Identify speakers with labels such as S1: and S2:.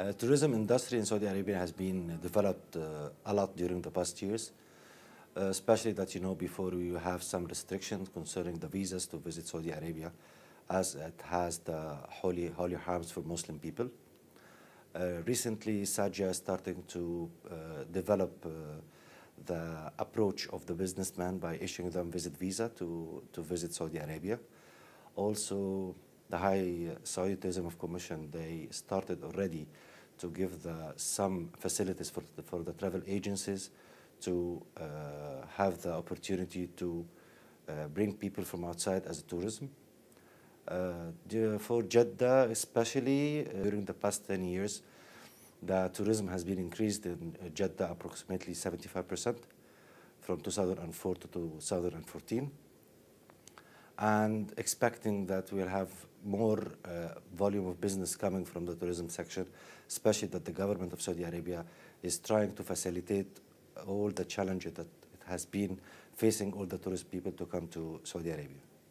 S1: Uh, tourism industry in Saudi Arabia has been uh, developed uh, a lot during the past years, uh, especially that you know before we have some restrictions concerning the visas to visit Saudi Arabia, as it has the holy holy harms for Muslim people. Uh, recently, Saudi is starting to uh, develop the approach of the businessman by issuing them visit visa to to visit Saudi Arabia. Also the High Scientism of Commission, they started already to give the, some facilities for the, for the travel agencies to uh, have the opportunity to uh, bring people from outside as a tourism. Uh, for Jeddah, especially uh, during the past 10 years, the tourism has been increased in uh, Jeddah approximately 75% from 2004 to 2014 and expecting that we'll have more uh, volume of business coming from the tourism section, especially that the government of Saudi Arabia is trying to facilitate all the challenges that it has been facing all the tourist people to come to Saudi Arabia.